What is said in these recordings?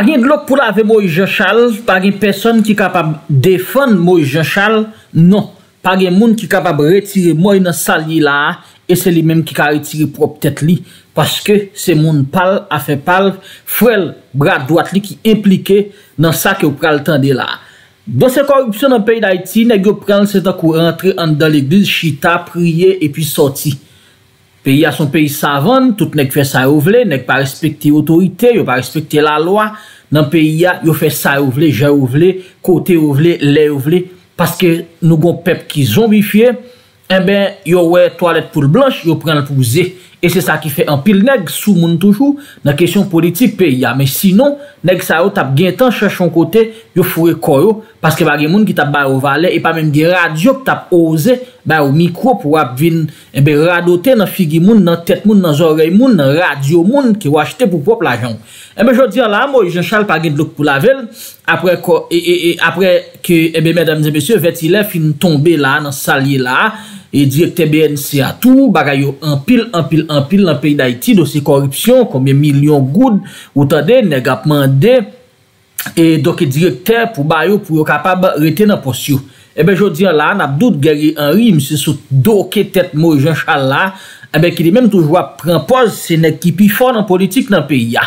A gen glok pou la ve mou yon chal, pa gen peson ki kapab defan mou yon chal, non. Pa gen moun ki kapab retire mou yon sal yi la, e se li menm ki ka retire prop tet li. Paske se moun pal, a fe pal, frel, brad doat li ki implike nan sa ki ou pral tende la. Don se korupsyon an pey da iti, neg yo pral se ta kou rentre an dan l'iglis, chita, priye, epi soti. Peya son peyi savan, tout nek fe sa rouvle, nek pa respekte otorite, yo pa respekte la loa, nan peya yo fe sa rouvle, je rouvle, kote rouvle, le rouvle, paske nou gon pep ki zombifiye, e eh ben yo we toalet pou l blanche, yo pren l pou ze, e se sa ki fe anpil neg sou moun toujou nan kesyon politik peya, men sinon neg sa rou tap gen tan cheshon kote, yo fure koro, paske pa gen moun ki tap barou vale, e pa menm di radio ki tap ouze, ba ou mikro pou wap vin radote nan figi moun, nan tet moun, nan zorey moun, nan radyo moun ki wache te pou pop la jan. Ebe jodi an la, mou jen chal paged luk pou la vel, apre e, e, e, ke ebe mèdames et mèsyè vetile fin tombe la nan salye la, e direktè BNC atou, bagay yo anpil, anpil, anpil nan peyi d'Aiti dosi koripsyon, konbe milyon goud, ou tade negapman de, e doke direktè pou bayo pou yo kapab rete nan posyo. Ebe, eh jodi an la, nabdout Gery Henry, msi sou doke tet Mojenshal la, ebe, eh ki li menm toujwa prempoz se nekipi fon an politik nan peyi ya.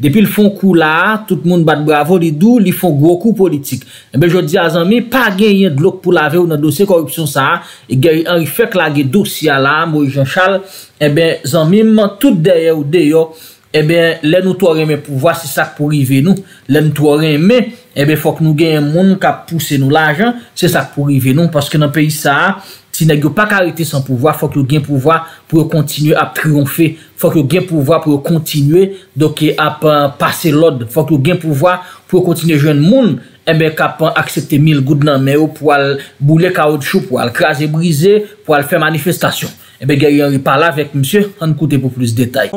Depi li fon kou la, tout moun bat bravo li dou, li fon gwo kou politik. Ebe, eh jodi an zanmi, pa genyen dlo pou lave ou nan dosye korupsyon sa, e Gery Henry fek la gen dosya la, Mojenshal, ebe, zanmi, man tout deye ou deyo, Ebe, lè nou tou orèmè pou vwa, se sak pou rive nou. Lè nou tou orèmè, ebe, fòk nou gen yon moun ka pousse nou l'ajan, se sak pou rive nou. Paske nan peyi sa, ti negyo pa karite san pou vwa, fòk nou gen pou vwa pou yo kontinye ap triyon fe. Fòk nou gen pou vwa pou yo kontinye doke ap passe l'od. Fòk nou gen pou vwa pou yo kontinye jwen moun, ebe, kap an aksepte mil goud nan mèyo pou al boule ka od chou, pou al kraze brize, pou al fè manifestasyon. Ebe, gen yon ripala vek msè, an koute pou plus detay.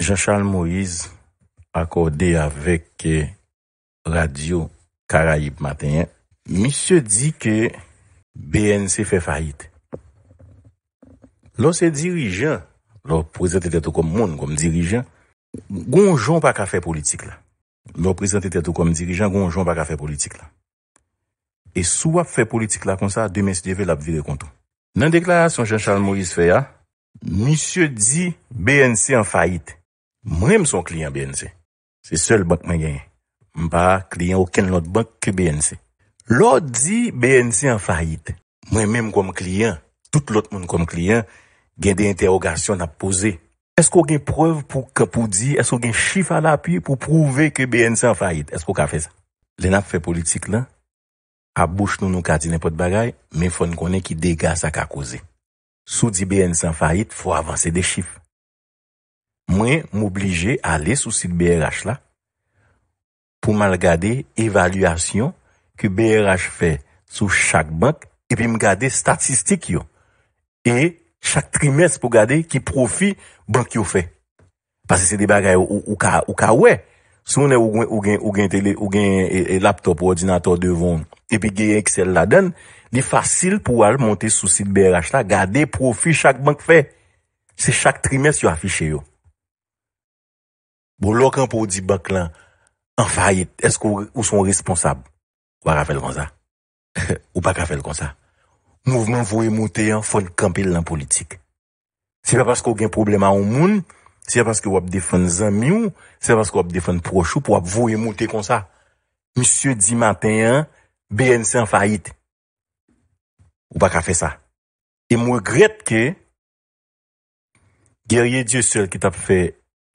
Jean-Charles Moïse akorde avek eh, radio Karayib Matenye, misyo di ke BNC fe fayit. Lo se dirijen, lo prezente de to kom moun kom dirijen, gonjon pa ka fe politik la. Lo prezente de to kom dirijen, gonjon pa ka fe politik la. E sou ap fe politik la kon sa, demen si devè la ap vire kontou. Nan deklarasyon Jean-Charles Moïse fe ya, misyo di BNC an fayit. Mwen mèm son kliyen BNC. Se sel bank mwen genye. Mpa kliyen ouken lout bank ke BNC. Lout di BNC an fayit. Mwen mèm koum kliyen, tout lout moun koum kliyen, gen de interogasyon ap pose. Eskou gen preu pou di, eskou gen chif al api pou prouve ke BNC an fayit. Eskou ka fe zan? Le nap fe politik lan, ap bouch nou nou ka di nepot bagay, men foun konen ki dega sa ka kose. Sou di BNC an fayit, foun avanse de chif. Mwen m'oblije ale sou site BRH la pou mal gade evalüasyon ki BRH fe sou chak bank e pi m'gade statistik yo. E chak trimest pou gade ki profi bank yo fe. Pase se li bagay ou ka we. Se mounen ou gen laptop, ordinator devon e pi gen Excel la den, li fasil pou al monte sou site BRH la gade profi chak bank fe. Se chak trimest yo afiche yo. Bo lòk an pou di bak lan, an fayit, esk ou son responsab, wak a fèl kon sa. Ou bak a fèl kon sa. Mouvment vou e mouté an fon kampèl lan politik. Se pa pask ou gen problem an ou moun, se pa pask ou ap defon zanmi ou, se pa pask ou ap defon prochou pou ap vou e mouté kon sa. Misyè di maten an, BNC an fayit. Ou bak a fè sa. E mou gret ke, Gerye Diyosol ki tap fè,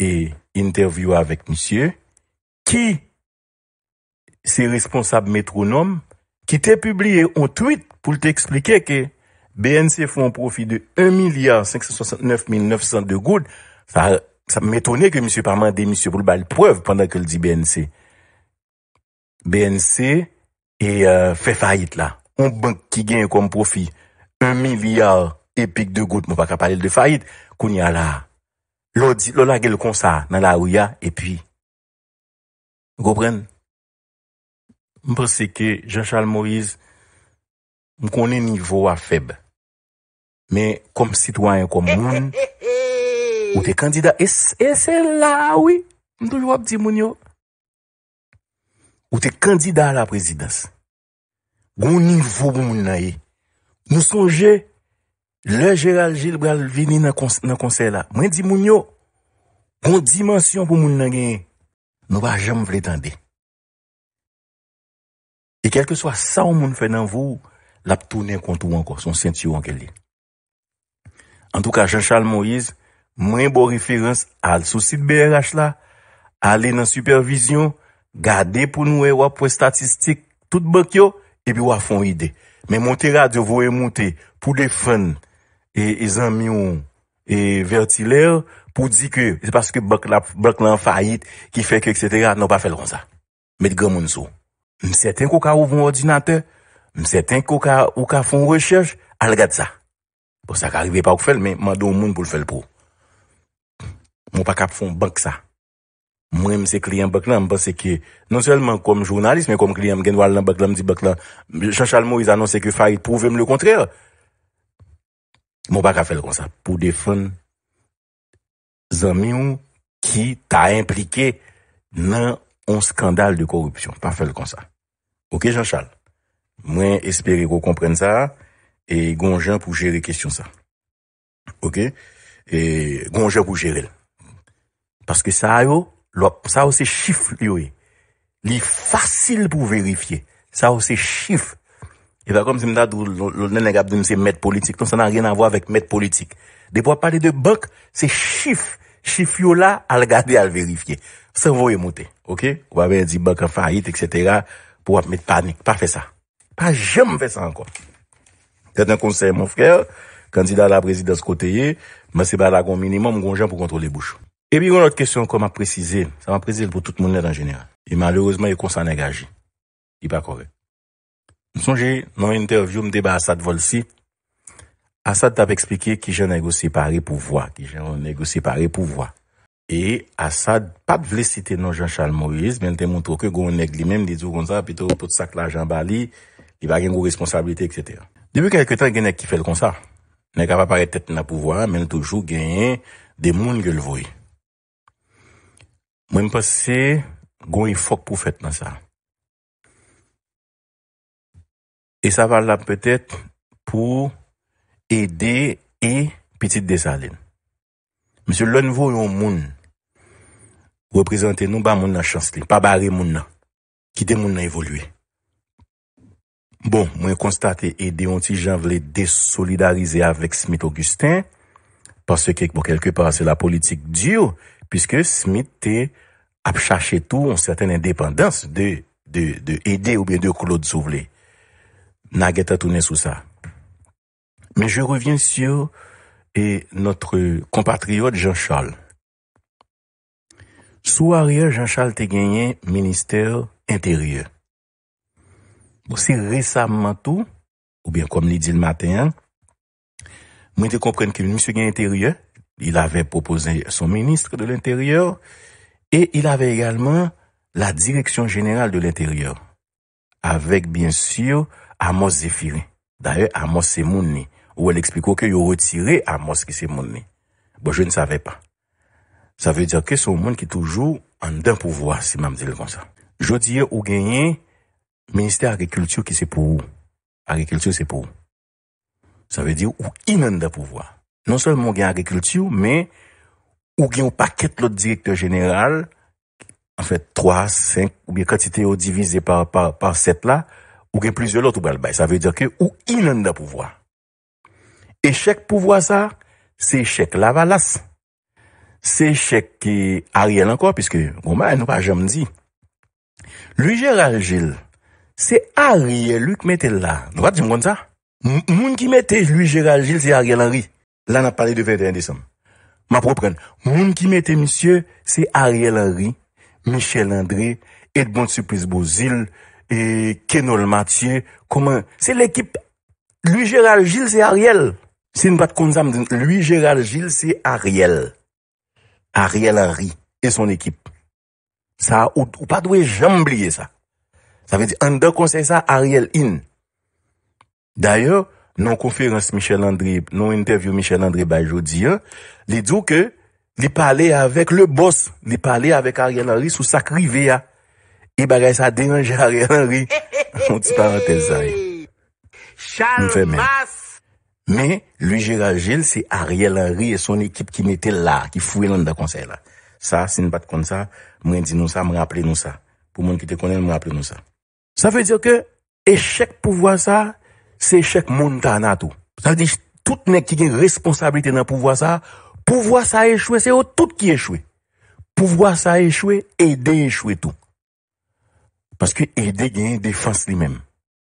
E interview avec monsieur qui c'est responsable métronome qui t'ai publié au tweet pou t'expliquer que BNC fonde profit de 1,569,962 gouttes ça m'étonné que monsieur parlement démissive le bal, preuve pendant que le dit BNC BNC e, euh, fait faillite on banque qui gagne comme profit 1,000,000,000 épiques de gouttes mais pas qu'à parler de faillite qu'on y a là Lo lage l kon sa nan la ouya, epi, go pren, m prase ke Jean Charles Moïse, m konen nivou a feb, men kom sitwanyen kom moun, ou te kandida, e se la ouy, m dou l wap di moun yo, ou te kandida la prezidans, goun nivou goun moun na ye, m souje, e, Le Gérald Gilles Bral vini nan konsey la. Mwen di moun yo, kon dimensyon pou moun nan genye, nou ba jem vre tende. E kelke swa sa ou moun fè nan vou, lap tounen kontou anko, son senti ou anke li. An tou ka Jean-Charles Moïse, mwen bo referans al sou sit BRH la, ale nan supervision, gade pou nou e wap pou statistik, tout bak yo, epi wap fon ide. Men moun te radyo vou e moun te, pou de fèn, E, e zanmion e vertiler pou di ke, se paske Boklan fayit, ki fek, etc., nou pa fel kon sa. Met gèmoun sou. Mse tenk ou ka ouvoun ordinate, mse tenk ou ka fon rechèj, al gèd sa. Bo, sa ka arrive pa ou k fèl, men, man dou moun pou l fèl pou. Mwen pa kap fon bank sa. Mwen mse kliyem Boklan, mwen se ke, non selman kom jounalisme, kom kliyem genwalan Boklan, mdi Boklan, chan chalmou, iz anonsè ke fayit pou vem le kontrèr, Mwen pa ka fel kon sa, pou defon zanmion ki ta implike nan on skandal de korupsyon. Pa fel kon sa. Ok, Jean-Charles? Mwen espere ko kompren sa, e gonjan pou jere kestyon sa. Ok? E gonjan pou jere. Paske sa yo, sa yo se chif liyo e. Li fasil pou verifiye. Sa yo se chif. E pa kom zimdadou lounen negabdoun se met politik. Ton san nan rien anvo avèk met politik. De pou wap pale de bok, se chif, chif yo la al gade al verifiye. San vou e moutè. Ok? Ou wap ven di bok an fa it, etc. Pou wap met panik. Pa fe sa. Pa jem fe sa ankon. Tèt an konsey moun frel, kandida la prezidans koteye, mwen se bala kon minimum, kon jan pou kontro le bouch. E pi yon lote kesyon kon ma prezize. Sa ma prezize pou tout moun net an jenera. E malerouzman yon konsan negaji. Yi pa korek. Msonje, nan interview mde ba Asad Volsi, Asad tap eksplike ki jen negosi pari pou vwa, ki jen negosi pari pou vwa. E Asad pap vlesite nan Jean Charles Maurice, men temon troke goun neg li menm di djou kon sa, pito pot sak la jan bali, li bagen goun responsabilite, etc. Dibu kelke tan genek ki fel kon sa, nek apapare tet nan pou vwa, men toujou genye de moun gel vwe. Mwen mpase, goun yi fok pou fet nan sa. E sa va la petet pou Ede e Petit Desaline. Monsi, lè nvo yon moun, reprezenten nou ba moun nan chansli, pa ba re moun nan, ki de moun nan evolue. Bon, mwen konstate Ede yon ti jan vle desolidarize avèk Smith-Augustin, pase kek bo kelke para se la politik diyo, piske Smith te ap chache tou an certaine independans de Ede ou bie de Claude Souvelay. Na geta toune sou sa. Men je revyen sou e notre kompatriot Jean Charles. Sou ariye Jean Charles Tegayen minister intérieux. Moussi bon, resamman tou, ou bien kom li di l maten, mwen te kompren ki msie gen intérieux, il ave proposé son ministre de l'intérieux, e il ave egalman la direksyon jeneral de l'intérieux. avek bin sur Amos Zephiri. Darye, Amos se moun ni. Ou el ekspliko ke yo retire Amos ki se moun ni. Bo, je ne savè pa. Sa vè diyo ke sou moun ki toujou an den pouvoa, si mam diyo kon sa. Je diyo ou genye minister agrikultur ki se pou ou. Agrikultur se pou ou. Sa vè diyo ou inan den pouvoa. Non sol moun genye agrikultur, men ou genye ou paket lout direktor general En fèt, 3, 5, ou biye, katite yo divize par 7 la, ou gen plus yo lot, ou bel bay. Sa vè diyo ke ou inan da pouvoa. E chèk pouvoa sa, se chèk la valas. Se chèk a riel ankor, piske goman, nou pa jèm di. Lui Gérald Gilles, se a riel yu k mette la. Dwa, di mwen sa? Moun ki mette lui Gérald Gilles, se a riel a ri. Lan ap pale de 21 désem. Ma propren, moun ki mette monsye, se a riel a ri. Michel André, Edbon Tsipisbo Zil, Kenol Mathieu, koman, se l'ekip, lui Gérald Gilles se Ariel, se n pat konzam, lui Gérald Gilles se Ariel, Ariel Henry, e son ekip. Sa, ou pat wè jambliye sa. Sa vè di, an de konsey sa, Ariel in. D'ayor, nan konferans Michel André, nan interview Michel André Bajodien, li djou ke, Li pale avèk le bos, li pale avèk Ariel Henry sou sak rive ya. I e bagay sa denanje Ariel Henry. Moun ti parantez zay. Moun fè men. Men, lui Gérard Gilles, se Ariel Henry e son ekip ki nete la, ki fwè nan da konsey la. Sa, sin pat kon sa, mwen di nou sa, mwen rappele nou sa. Pou moun ki te konen, mwen rappele nou sa. Sa fè dir ke, echèk pou vwa sa, se echèk moun ta nan tou. Sa fè dir, tout nek ki gen responsabilite nan pou vwa sa... Pouvoir ça échouer, c'est tout qui échoue. Pouvoir ça échouer, aider échouer tout. Parce que aider gagne défense lui-même.